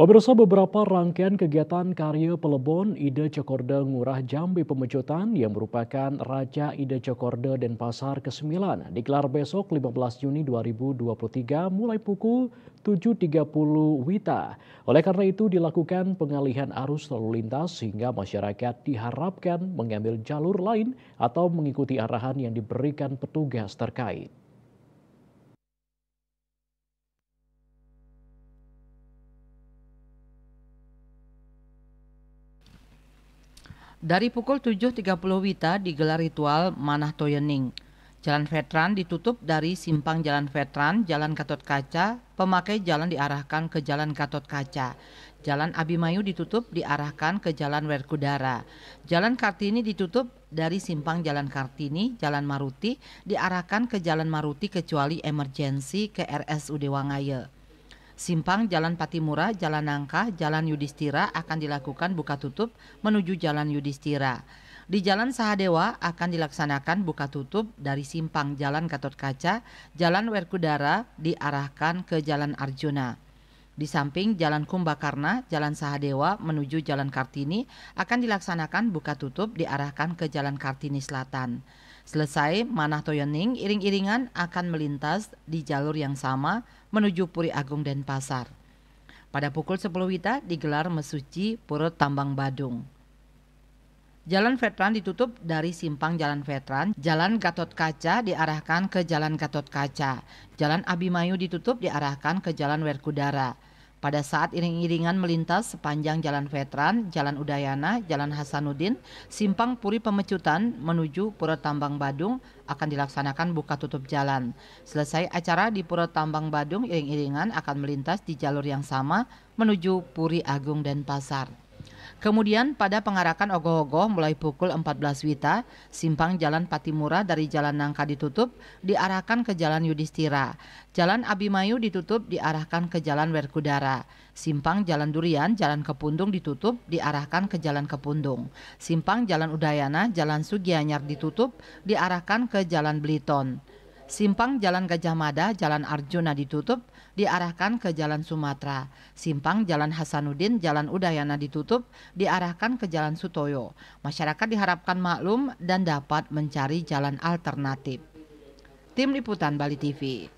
Pemirsa beberapa rangkaian kegiatan karya Pelebon Ide Cokorda Ngurah Jambi Pemecutan yang merupakan Raja Ide Cekorde Denpasar ke-9 digelar besok 15 Juni 2023 mulai pukul 7.30 WITA. Oleh karena itu dilakukan pengalihan arus lalu lintas sehingga masyarakat diharapkan mengambil jalur lain atau mengikuti arahan yang diberikan petugas terkait. Dari pukul 7.30 Wita digelar ritual Manah Toyening. Jalan Veteran ditutup dari simpang Jalan Veteran, Jalan Katot Kaca, pemakai jalan diarahkan ke Jalan Katot Kaca. Jalan Abimayu ditutup diarahkan ke Jalan Werkudara. Jalan Kartini ditutup dari simpang Jalan Kartini, Jalan Maruti diarahkan ke Jalan Maruti kecuali emergensi ke RSUD Wangaya. Simpang Jalan Patimura, Jalan Nangka, Jalan Yudhistira akan dilakukan buka tutup menuju Jalan Yudhistira. Di Jalan Sahadewa akan dilaksanakan buka tutup dari simpang Jalan Gatot Kaca, Jalan Werkudara diarahkan ke Jalan Arjuna. Di samping Jalan Kumbakarna, Jalan Sahadewa menuju Jalan Kartini akan dilaksanakan buka tutup diarahkan ke Jalan Kartini Selatan. Selesai Manah Toyoning, iring-iringan akan melintas di jalur yang sama menuju Puri Agung dan Pasar. Pada pukul 10 Wita digelar Mesuci Purut Tambang Badung. Jalan Veteran ditutup dari simpang Jalan Veteran, Jalan Gatot Kaca diarahkan ke Jalan Gatot Kaca, Jalan Abimayu ditutup diarahkan ke Jalan Werkudara, pada saat iring-iringan melintas sepanjang Jalan Veteran, Jalan Udayana, Jalan Hasanuddin, Simpang Puri Pemecutan menuju Pura Tambang Badung akan dilaksanakan buka tutup jalan. Selesai acara di Pura Tambang Badung, iring-iringan akan melintas di jalur yang sama menuju Puri Agung dan Pasar. Kemudian pada pengarakan ogoh-ogoh mulai pukul 14 Wita, simpang Jalan Patimura dari Jalan Nangka ditutup, diarahkan ke Jalan Yudhistira. Jalan Abimayu ditutup, diarahkan ke Jalan Werkudara. Simpang Jalan Durian, Jalan Kepundung ditutup, diarahkan ke Jalan Kepundung. Simpang Jalan Udayana, Jalan Sugianyar ditutup, diarahkan ke Jalan Bliton. Simpang Jalan Gajah Mada, Jalan Arjuna ditutup, diarahkan ke Jalan Sumatera. Simpang Jalan Hasanuddin, Jalan Udayana ditutup, diarahkan ke Jalan Sutoyo. Masyarakat diharapkan maklum dan dapat mencari jalan alternatif. Tim Liputan Bali TV